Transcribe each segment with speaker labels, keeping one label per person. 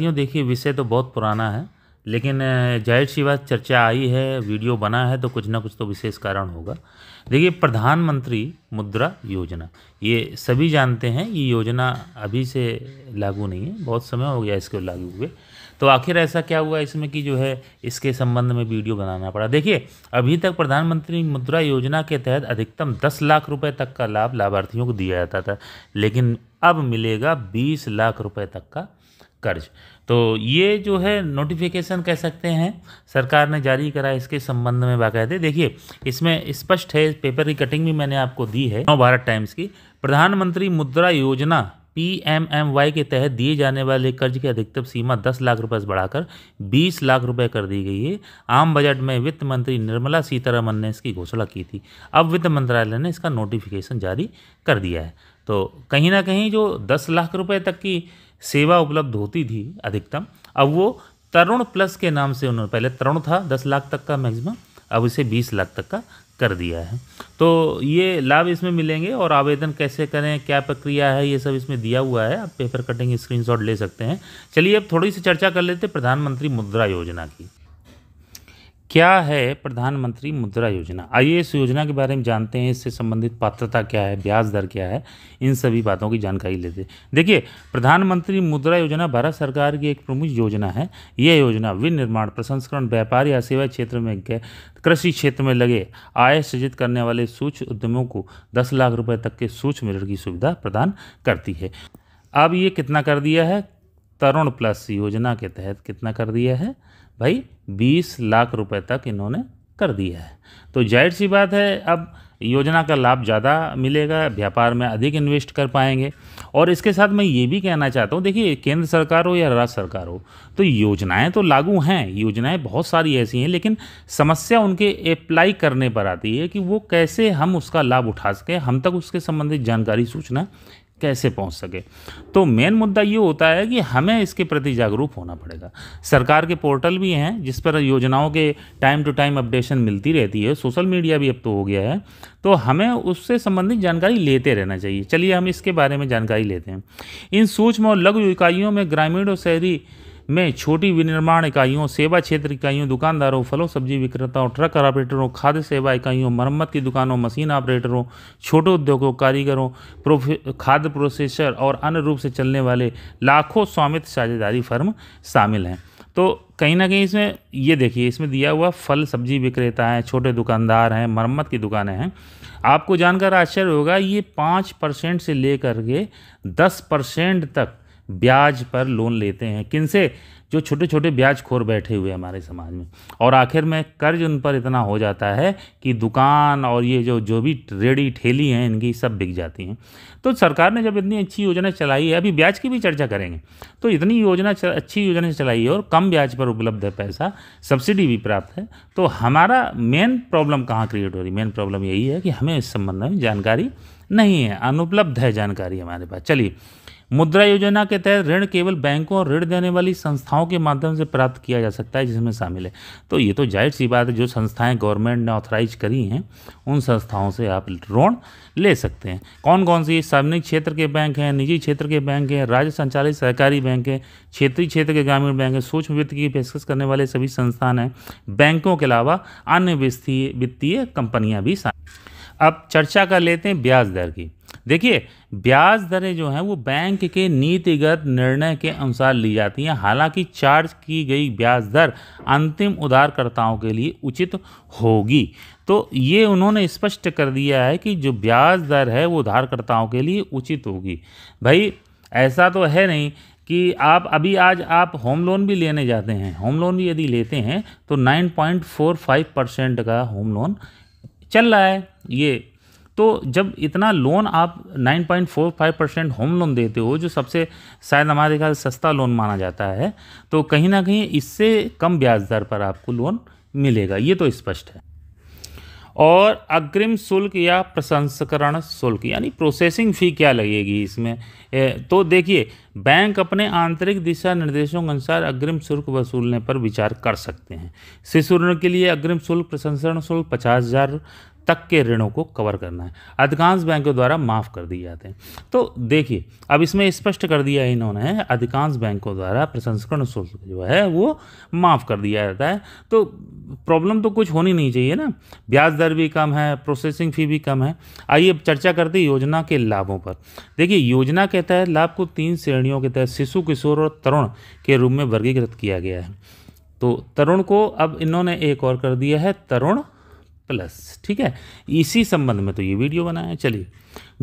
Speaker 1: साथियों देखिए विषय तो बहुत पुराना है लेकिन जाहिर सी बात चर्चा आई है वीडियो बना है तो कुछ ना कुछ तो विशेष कारण होगा देखिए प्रधानमंत्री मुद्रा योजना ये सभी जानते हैं ये योजना अभी से लागू नहीं है बहुत समय हो गया इसके लागू हुए तो आखिर ऐसा क्या हुआ इसमें कि जो है इसके संबंध में वीडियो बनाना पड़ा देखिए अभी तक प्रधानमंत्री मुद्रा योजना के तहत अधिकतम दस लाख रुपये तक का लाभ लाभार्थियों को दिया जाता था लेकिन अब मिलेगा बीस लाख रुपये तक का कर्ज तो ये जो है नोटिफिकेशन कह सकते हैं सरकार ने जारी करा इसके संबंध में बाकायदे देखिए इसमें स्पष्ट है पेपर की कटिंग भी मैंने आपको दी है नौ भारत टाइम्स की प्रधानमंत्री मुद्रा योजना पीएमएमवाई के तहत दिए जाने वाले कर्ज की अधिकतम सीमा 10 लाख रुपए से बढ़ाकर 20 लाख रुपए कर दी गई है आम बजट में वित्त मंत्री निर्मला सीतारमन ने इसकी घोषणा की थी अब वित्त मंत्रालय ने इसका नोटिफिकेशन जारी कर दिया है तो कहीं ना कहीं जो 10 लाख रुपए तक की सेवा उपलब्ध होती थी अधिकतम अब वो तरुण प्लस के नाम से उन्होंने पहले तरुण था दस लाख तक का मैक्सिमम अब इसे बीस लाख तक का कर दिया है तो ये लाभ इसमें मिलेंगे और आवेदन कैसे करें क्या प्रक्रिया है ये सब इसमें दिया हुआ है आप पेपर कटिंग स्क्रीनशॉट ले सकते हैं चलिए अब थोड़ी सी चर्चा कर लेते प्रधानमंत्री मुद्रा योजना की क्या है प्रधानमंत्री मुद्रा योजना आइए इस योजना के बारे में जानते हैं इससे संबंधित पात्रता क्या है ब्याज दर क्या है इन सभी बातों की जानकारी लेते हैं देखिए प्रधानमंत्री मुद्रा योजना भारत सरकार की एक प्रमुख योजना है यह योजना विनिर्माण प्रसंस्करण व्यापार या सेवा क्षेत्र में कृषि क्षेत्र में लगे आय सृजित करने वाले सूक्ष्म उद्यमों को दस लाख रुपये तक के सूक्ष्म ऋण की सुविधा प्रदान करती है अब ये कितना कर दिया है तरुण प्लस योजना के तहत कितना कर दिया है भाई बीस लाख रुपए तक इन्होंने कर दिया है तो जाहिर सी बात है अब योजना का लाभ ज़्यादा मिलेगा व्यापार में अधिक इन्वेस्ट कर पाएंगे और इसके साथ मैं ये भी कहना चाहता हूँ देखिए केंद्र सरकार हो या राज्य सरकार हो तो योजनाएं तो लागू हैं योजनाएं बहुत सारी ऐसी हैं लेकिन समस्या उनके अप्लाई करने पर आती है कि वो कैसे हम उसका लाभ उठा सकें हम तक उसके संबंधित जानकारी सूचना कैसे पहुंच सके तो मेन मुद्दा ये होता है कि हमें इसके प्रति जागरूक होना पड़ेगा सरकार के पोर्टल भी हैं जिस पर योजनाओं के टाइम टू टाइम अपडेशन मिलती रहती है सोशल मीडिया भी अब तो हो गया है तो हमें उससे संबंधित जानकारी लेते रहना चाहिए चलिए हम इसके बारे में जानकारी लेते हैं इन सूक्ष्म और लघु इकाइयों में ग्रामीण और शहरी में छोटी विनिर्माण इकाइयों सेवा क्षेत्र इकाइयों दुकानदारों फलों सब्जी विक्रेताओं ट्रक ऑपरेटरों खाद्य सेवा इकाइयों मरम्मत की दुकानों मशीन ऑपरेटरों छोटे उद्योगों कारीगरों खाद्य प्रोसेसर और अन्य रूप से चलने वाले लाखों स्वामित्व साझेदारी फर्म शामिल हैं तो कहीं ना कहीं इसमें ये देखिए इसमें दिया हुआ फल सब्जी विक्रेता हैं छोटे दुकानदार हैं मरम्मत की दुकानें हैं आपको जानकर आश्चर्य होगा ये पाँच परसेंट से लेकर के दस परसेंट तक ब्याज पर लोन लेते हैं किनसे जो छोटे छोटे ब्याज खोर बैठे हुए हैं हमारे समाज में और आखिर में कर्ज उन पर इतना हो जाता है कि दुकान और ये जो जो भी रेडी ठेली हैं इनकी सब बिक जाती हैं तो सरकार ने जब इतनी अच्छी योजना चलाई है अभी ब्याज की भी चर्चा करेंगे तो इतनी योजना चल, अच्छी योजना चलाई है और कम ब्याज पर उपलब्ध है पैसा सब्सिडी भी प्राप्त है तो हमारा मेन प्रॉब्लम कहाँ क्रिएट हो रही मेन प्रॉब्लम यही है कि हमें इस संबंध में जानकारी नहीं है अनुपलब्ध है जानकारी हमारे पास चलिए मुद्रा योजना के तहत ऋण केवल बैंकों और ऋण देने वाली संस्थाओं के माध्यम से प्राप्त किया जा सकता है जिसमें शामिल है तो ये तो जाहिर सी बात है जो संस्थाएं गवर्नमेंट ने ऑथराइज करी हैं उन संस्थाओं से आप ऋण ले सकते हैं कौन कौन सी सार्वजनिक क्षेत्र के बैंक हैं निजी क्षेत्र के बैंक हैं राज्य संचालित सहकारी बैंक हैं क्षेत्रीय क्षेत्र के ग्रामीण बैंक हैं सूक्ष्म वित्त की पेशकश करने वाले सभी संस्थान हैं बैंकों के अलावा अन्य वित्तीय वित्तीय कंपनियाँ भी अब चर्चा कर लेते हैं ब्याज दर की देखिए ब्याज दरें जो हैं वो बैंक के नीतिगत निर्णय के अनुसार ली जाती हैं हालांकि चार्ज की गई ब्याज दर अंतिम उधारकर्ताओं के लिए उचित होगी तो ये उन्होंने स्पष्ट कर दिया है कि जो ब्याज दर है वो उधारकर्ताओं के लिए उचित होगी भाई ऐसा तो है नहीं कि आप अभी आज आप होम लोन भी लेने जाते हैं होम लोन भी यदि लेते हैं तो 9.45 परसेंट का होम लोन चल रहा है ये तो जब इतना लोन आप 9.45 परसेंट होम लोन देते हो जो सबसे शायद हमारे ख्याल सस्ता लोन माना जाता है तो कहीं ना कहीं इससे कम ब्याज दर पर आपको लोन मिलेगा ये तो स्पष्ट है और अग्रिम शुल्क या प्रसंस्करण शुल्क यानी प्रोसेसिंग फ़ी क्या लगेगी इसमें तो देखिए बैंक अपने आंतरिक दिशा निर्देशों के अनुसार अग्रिम शुल्क वसूलने पर विचार कर सकते हैं शिशु ऋण के लिए अग्रिम शुल्क प्रसंस्करण शुल्क पचास हज़ार तक के ऋणों को कवर करना है अधिकांश बैंकों द्वारा माफ़ कर दिए जाते हैं तो देखिए अब इसमें स्पष्ट कर दिया है इन्होंने अधिकांश बैंकों द्वारा प्रसंस्करण शुल्क जो है वो माफ़ कर दिया जाता है तो प्रॉब्लम तो कुछ होनी नहीं चाहिए ना ब्याज दर भी कम है प्रोसेसिंग फ़ी भी कम है आइए अब चर्चा करते योजना के लाभों पर देखिए योजना के तहत लाभ को तीन श्रेणियों के तहत शिशु किशोर और तरुण के रूप में वर्गीकृत किया गया है तो तरुण को अब इन्होंने एक और कर दिया है तरुण प्लस ठीक है इसी संबंध में तो ये वीडियो बनाया चलिए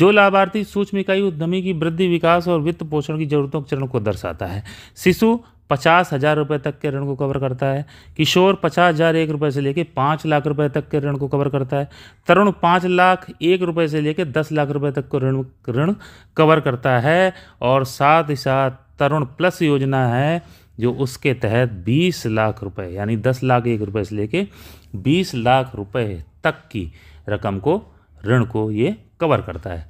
Speaker 1: जो लाभार्थी सूक्ष्म इकाई उद्यमी की वृद्धि विकास और वित्त पोषण की जरूरतों के चरण को दर्शाता है शिशु पचास हज़ार रुपये तक के ऋण को कवर करता है किशोर पचास हज़ार एक रुपये से लेकर पाँच लाख रुपए तक के ऋण को कवर करता है तरुण पाँच लाख एक रुपए से लेकर दस लाख रुपए तक को ऋण ऋण कवर करता है और साथ ही साथ तरुण प्लस योजना है जो उसके तहत बीस लाख रुपए यानी दस लाख एक रुपए से लेके बीस लाख रुपए तक की रकम को ऋण को ये कवर करता है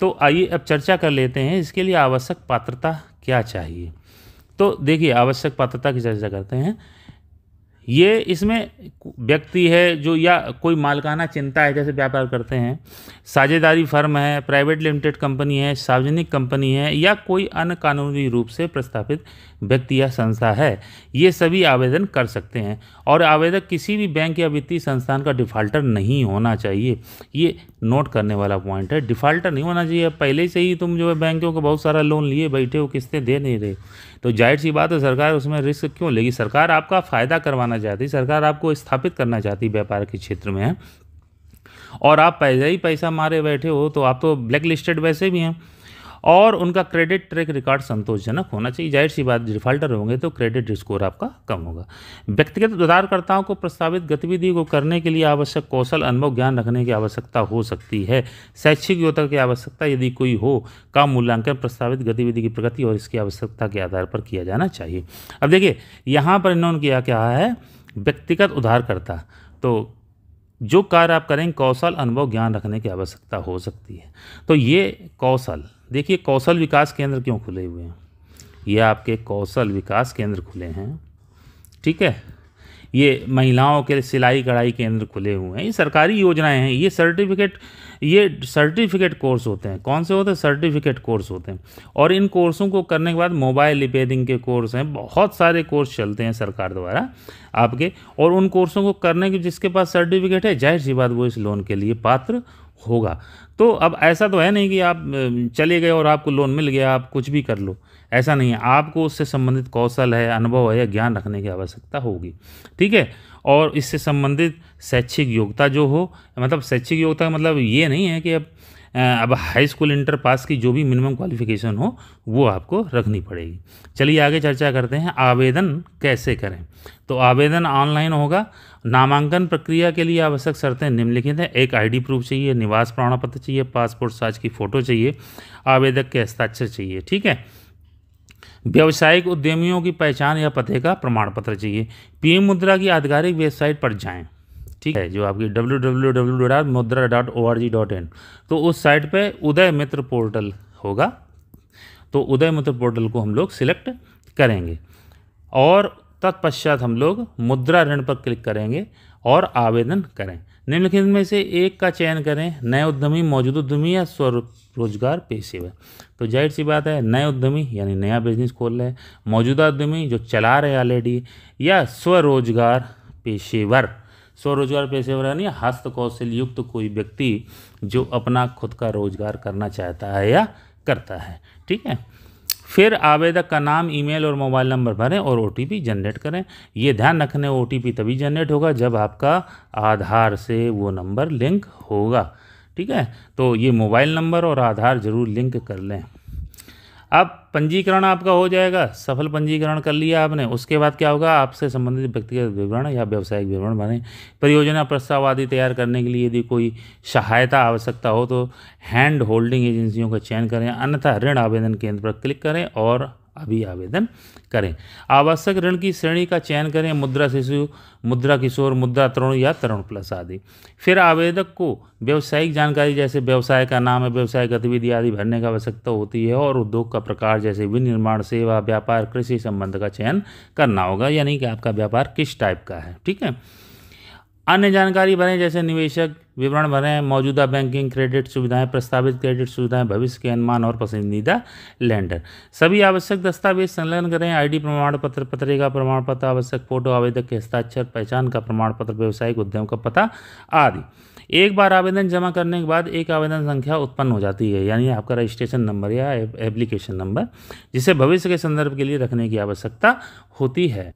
Speaker 1: तो आइए अब चर्चा कर लेते हैं इसके लिए आवश्यक पात्रता क्या चाहिए तो देखिए आवश्यक पात्रता की चर्चा करते हैं ये इसमें व्यक्ति है जो या कोई मालकाना चिंता है जैसे व्यापार करते हैं साझेदारी फर्म है प्राइवेट लिमिटेड कंपनी है सार्वजनिक कंपनी है या कोई अन्य कानूनी रूप से प्रस्तापित व्यक्ति या संस्था है ये सभी आवेदन कर सकते हैं और आवेदक किसी भी बैंक या वित्तीय संस्थान का डिफ़ाल्टर नहीं होना चाहिए ये नोट करने वाला पॉइंट है डिफ़ाल्टर नहीं होना चाहिए पहले से ही तुम जो है बैंकों का बहुत सारा लोन लिए बैठे हो किस्तें दे नहीं रहे तो जाहिर सी बात है सरकार उसमें रिस्क क्यों लेगी सरकार आपका फ़ायदा करवाना करना चाहती सरकार आपको स्थापित करना चाहती व्यापार के क्षेत्र में और आप पैसा ही पैसा मारे बैठे हो तो आप तो ब्लैक लिस्टेड वैसे भी हैं और उनका क्रेडिट ट्रैक रिकॉर्ड संतोषजनक होना चाहिए जाहिर सी बात डिफाल्टर होंगे तो क्रेडिट स्कोर आपका कम होगा व्यक्तिगत उधारकर्ताओं को प्रस्तावित गतिविधि को करने के लिए आवश्यक कौशल अनुभव ज्ञान रखने की आवश्यकता हो सकती है शैक्षिक योग्यता की आवश्यकता यदि कोई हो का मूल्यांकन प्रस्तावित गतिविधि की प्रगति और इसकी आवश्यकता के आधार पर किया जाना चाहिए अब देखिए यहाँ पर इन्होंने किया क्या है व्यक्तिगत उधारकर्ता तो जो कार्य आप करेंगे कौशल अनुभव ज्ञान रखने की आवश्यकता हो सकती है तो ये कौशल देखिए कौशल विकास केंद्र क्यों खुले हुए हैं ये आपके कौशल विकास केंद्र खुले हैं ठीक है ये महिलाओं के सिलाई कढ़ाई केंद्र खुले हुए हैं ये सरकारी योजनाएं हैं ये सर्टिफिकेट ये सर्टिफिकेट कोर्स होते हैं कौन से होते हैं सर्टिफिकेट कोर्स होते हैं और इन कोर्सों को करने के बाद मोबाइल रिपेयरिंग के कोर्स हैं बहुत सारे कोर्स चलते हैं सरकार द्वारा आपके और उन कोर्सों को करने के जिसके पास सर्टिफिकेट है जाहिर सी बात वो इस लोन के लिए पात्र होगा तो अब ऐसा तो है नहीं कि आप चले गए और आपको लोन मिल गया आप कुछ भी कर लो ऐसा नहीं है आपको उससे संबंधित कौशल है अनुभव है या ज्ञान रखने की आवश्यकता होगी ठीक है और इससे संबंधित शैक्षिक योग्यता जो हो मतलब शैक्षिक योग्यता मतलब ये नहीं है कि अब अब हाई स्कूल इंटर पास की जो भी मिनिमम क्वालिफिकेशन हो वो आपको रखनी पड़ेगी चलिए आगे चर्चा करते हैं आवेदन कैसे करें तो आवेदन ऑनलाइन होगा नामांकन प्रक्रिया के लिए आवश्यक शर्तें निम्नलिखित हैं एक आईडी प्रूफ चाहिए निवास प्रमाण पत्र चाहिए पासपोर्ट साइज की फ़ोटो चाहिए आवेदक के हस्ताक्षर चाहिए ठीक है व्यावसायिक उद्यमियों की पहचान या पते का प्रमाण पत्र चाहिए पीएम मुद्रा की आधिकारिक वेबसाइट पर जाएं ठीक है जो आपकी W W W dot Mudra dot O R G dot in तो उस साइट पे उदय मित्र पोर्टल होगा तो उदय मित्र पोर्टल को हम लोग सिलेक्ट करेंगे और तत्पश्चात हम लोग मुद्रा ऋण पर क्लिक करेंगे और आवेदन करें निम्नलिखित में से एक का चयन करें नए उद्यमी मौजूदा उद्यमी या स्वरोजगार पेशेवर तो जाहिर सी बात है नए उद्यमी यानी नया बिजनेस खोल रहे मौजूदा उद्यमी जो चला रहे ऑलरेडी या स्वरोजगार पेशेवर स्वरोजगार पेशेवर यानी हस्त कौशल युक्त कोई व्यक्ति जो अपना खुद का रोजगार करना चाहता है या करता है ठीक है फिर आवेदक का नाम ईमेल और मोबाइल नंबर भरें और ओ जनरेट करें ये ध्यान रखने ओ तभी जनरेट होगा जब आपका आधार से वो नंबर लिंक होगा ठीक है तो ये मोबाइल नंबर और आधार ज़रूर लिंक कर लें अब पंजीकरण आपका हो जाएगा सफल पंजीकरण कर लिया आपने उसके बाद क्या होगा आपसे संबंधित व्यक्तिगत विवरण या व्यावसायिक विवरण बने परियोजना प्रस्ताव आदि तैयार करने के लिए यदि कोई सहायता आवश्यकता हो तो हैंड होल्डिंग एजेंसियों का चयन करें अन्यथा ऋण आवेदन केंद्र पर क्लिक करें और अभी आवेदन करें आवश्यक ऋण की श्रेणी का चयन करें मुद्रा शिशु मुद्रा किशोर मुद्रा तरुण या तरुण प्लस आदि फिर आवेदक को व्यावसायिक जानकारी जैसे व्यवसाय का नाम है व्यवसाय गतिविधि आदि भरने का आवश्यकता होती है और उद्योग का प्रकार जैसे विनिर्माण सेवा व्यापार कृषि संबंध का चयन करना होगा यानी कि आपका व्यापार किस टाइप का है ठीक है अन्य जानकारी भरें जैसे निवेशक विवरण भरें मौजूदा बैंकिंग क्रेडिट सुविधाएं प्रस्तावित क्रेडिट सुविधाएं भविष्य के अनुमान और पसंदीदा लैंडर सभी आवश्यक दस्तावेज संलग्न करें आईडी प्रमाण पत्र पत्रिका प्रमाण पत्र आवश्यक फोटो आवेदक के हस्ताक्षर पहचान का प्रमाण पत्र व्यावसायिक उद्यम का पता आदि एक बार आवेदन जमा करने के बाद एक आवेदन संख्या उत्पन्न हो जाती है यानी आपका रजिस्ट्रेशन नंबर या एप्लीकेशन नंबर जिसे भविष्य के संदर्भ के लिए रखने की आवश्यकता होती है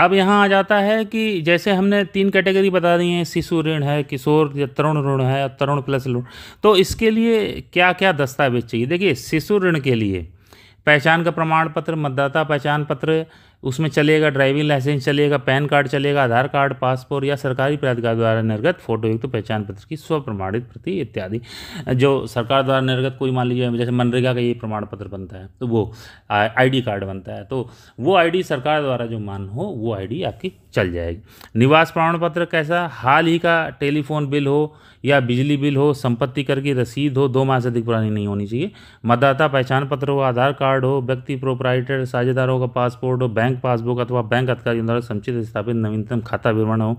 Speaker 1: अब यहाँ आ जाता है कि जैसे हमने तीन कैटेगरी बता दी हैं शिशु ऋण है किशोर या तरुण ऋण है तरुण प्लस ऋण तो इसके लिए क्या क्या दस्तावेज चाहिए देखिए शिशु ऋण के लिए पहचान का प्रमाण पत्र मतदाता पहचान पत्र उसमें चलेगा ड्राइविंग लाइसेंस चलेगा पैन कार्ड चलेगा आधार कार्ड पासपोर्ट या सरकारी प्राधिकार द्वारा निर्गत युक्त तो पहचान पत्र की स्व प्रमाणित प्रति इत्यादि जो सरकार द्वारा निर्गत कोई मान लीजिए जैसे मनरेगा का ये प्रमाण पत्र बनता है तो वो आईडी कार्ड बनता है तो वो आईडी सरकार द्वारा जो मान हो वो आईडी आपकी चल जाएगी निवास प्रमाण पत्र कैसा हाल ही का टेलीफोन बिल हो या बिजली बिल हो संपत्ति कर की रसीद हो दो माह से अधिक पुरानी नहीं होनी चाहिए मतदाता पहचान पत्र हो आधार कार्ड हो व्यक्ति प्रोपराइटर साझेदारों का पासपोर्ट हो बैंक पासबुक अथवा बैंक अधिकारियों द्वारा संचित स्थापित नवीनतम खाता विवरण हो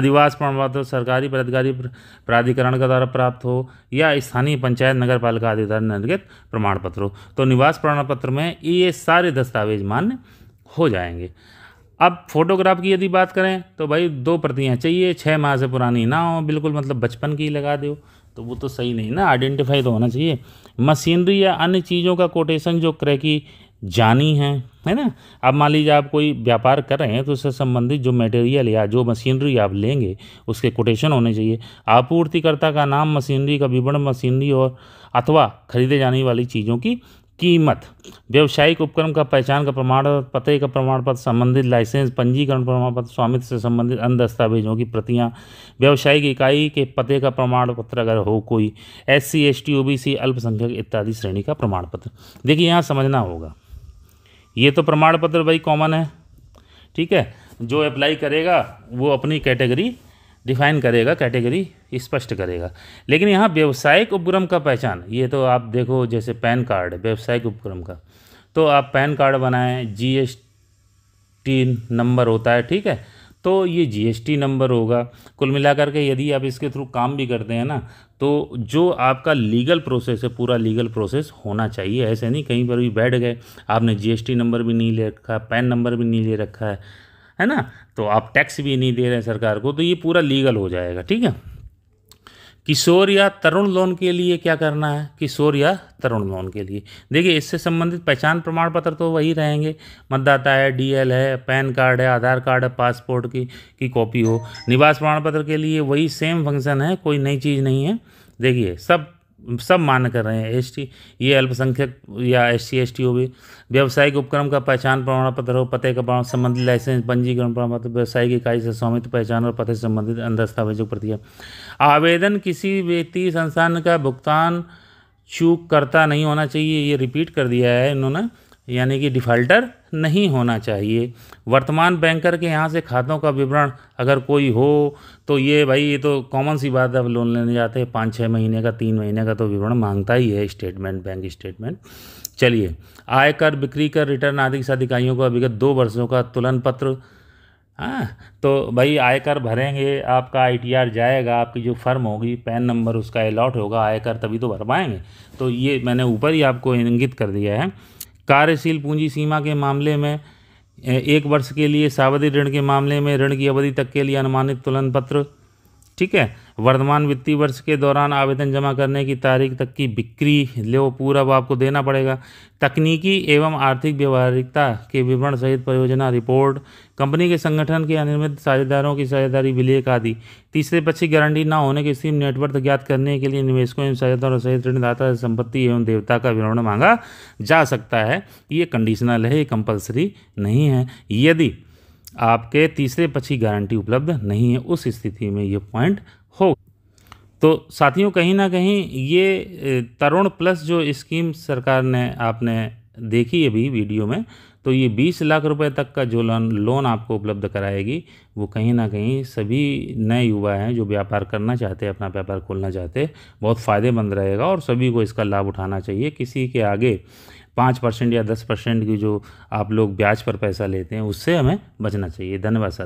Speaker 1: अधिवास प्रमाण पत्र सरकारी पदाधिकारी प्राधिकरण के द्वारा प्राप्त हो या स्थानीय पंचायत नगर पालिका आदि द्वारा निर्गत प्रमाण पत्र हो तो निवास प्रमाण पत्र में ये सारे दस्तावेज मान्य हो जाएंगे अब फोटोग्राफ की यदि बात करें तो भाई दो प्रतियाँ चाहिए छः माह से पुरानी ना हो बिल्कुल मतलब बचपन की लगा दो तो वो तो सही नहीं ना आइडेंटिफाई तो होना चाहिए मशीनरी या अन्य चीज़ों का कोटेशन जो क्रय की जानी है है ना अब मान लीजिए आप कोई व्यापार कर रहे हैं तो उससे संबंधित जो मटेरियल या जो मशीनरी आप लेंगे उसके कोटेशन होने चाहिए आपूर्तिकर्ता का नाम मशीनरी का विवरण मशीनरी और अथवा खरीदे जाने वाली चीज़ों की कीमत व्यवसायिक उपक्रम का पहचान का प्रमाण पते का प्रमाण पत्र संबंधित लाइसेंस पंजीकरण प्रमाण पत्र स्वामित्व से संबंधित अन्य दस्तावेजों की प्रतियां व्यावसायिक इकाई के पते का प्रमाण पत्र अगर हो कोई S C S T O B C अल्पसंख्यक इत्यादि श्रेणी का प्रमाण पत्र देखिए यहाँ समझना होगा ये तो प्रमाण पत्र भाई कॉमन है ठीक है जो अप्लाई करेगा वो अपनी कैटेगरी डिफाइन करेगा कैटेगरी स्पष्ट करेगा लेकिन यहाँ व्यावसायिक उपक्रम का पहचान ये तो आप देखो जैसे पैन कार्ड व्यावसायिक उपक्रम का तो आप पैन कार्ड बनाएं जीएसटी नंबर होता है ठीक है तो ये जीएसटी नंबर होगा कुल मिलाकर के यदि आप इसके थ्रू काम भी करते हैं ना तो जो आपका लीगल प्रोसेस है पूरा लीगल प्रोसेस होना चाहिए ऐसे नहीं कहीं पर भी बैठ गए आपने जीएसटी नंबर भी नहीं ले रखा पैन नंबर भी नहीं ले रखा है है ना तो आप टैक्स भी नहीं दे रहे हैं सरकार को तो ये पूरा लीगल हो जाएगा ठीक है किशोर या तरुण लोन के लिए क्या करना है किशोर या तरुण लोन के लिए देखिए इससे संबंधित पहचान प्रमाण पत्र तो वही रहेंगे मतदाता है डीएल है पैन कार्ड है आधार कार्ड है पासपोर्ट की की कॉपी हो निवास प्रमाण पत्र के लिए वही सेम फंक्शन है कोई नई चीज़ नहीं है देखिए सब सब मान्य कर रहे हैं एस टी ये अल्पसंख्यक या एस सी एस टी हो भी व्यावसायिक उपक्रम का पहचान प्रमाण पत्र हो पते का प्रमाण संबंधित लाइसेंस पंजीकरण प्रमाण पत्र व्यावसायिक इकाई से स्वामित्व पहचान और पते संबंधित दस्तावेजों प्रतिया आवेदन किसी व्यक्ति संस्थान का भुगतान चूक करता नहीं होना चाहिए ये रिपीट कर दिया है इन्होंने यानी कि डिफ़ाल्टर नहीं होना चाहिए वर्तमान बैंकर के यहाँ से खातों का विवरण अगर कोई हो तो ये भाई ये तो कॉमन सी बात है अब लोन लेने जाते हैं पाँच छः महीने का तीन महीने का तो विवरण मांगता ही है स्टेटमेंट बैंक स्टेटमेंट चलिए आयकर बिक्री कर रिटर्न आदि के साथ इकाइयों का विगत दो वर्षों का तुलन पत्र हाँ तो भाई आयकर भरेंगे आपका आई जाएगा आपकी जो फर्म होगी पैन नंबर उसका अलॉट होगा आयकर तभी तो भर पाएंगे तो ये मैंने ऊपर ही आपको इंगित कर दिया है कार्यशील पूंजी सीमा के मामले में एक वर्ष के लिए सावधि ऋण के मामले में ऋण की अवधि तक के लिए अनुमानित तुलन पत्र ठीक है वर्तमान वित्तीय वर्ष के दौरान आवेदन जमा करने की तारीख तक की बिक्री ले पूरा आपको देना पड़ेगा तकनीकी एवं आर्थिक व्यवहारिकता के विवरण सहित परियोजना रिपोर्ट कंपनी के संगठन के अनियमित साझेदारों की साझेदारी विलेख आदि तीसरे पक्ष की गारंटी ना होने की में नेटवर्क ज्ञात करने के लिए निवेशकों एवं साझेदारों सहित ऋणदाता संपत्ति एवं देवता का विवरण मांगा जा सकता है ये कंडीशनल है ये कंपलसरी नहीं है यदि आपके तीसरे पक्ष की गारंटी उपलब्ध नहीं है उस स्थिति में ये पॉइंट हो तो साथियों कहीं ना कहीं ये तरुण प्लस जो स्कीम सरकार ने आपने देखी अभी वीडियो में तो ये बीस लाख रुपए तक का जो लोन लोन आपको उपलब्ध कराएगी वो कहीं ना कहीं सभी नए युवा हैं जो व्यापार करना चाहते हैं अपना व्यापार खोलना चाहते हैं बहुत फ़ायदेमंद रहेगा और सभी को इसका लाभ उठाना चाहिए किसी के आगे पाँच परसेंट या दस परसेंट की जो आप लोग ब्याज पर पैसा लेते हैं उससे हमें बचना चाहिए धन्यवाद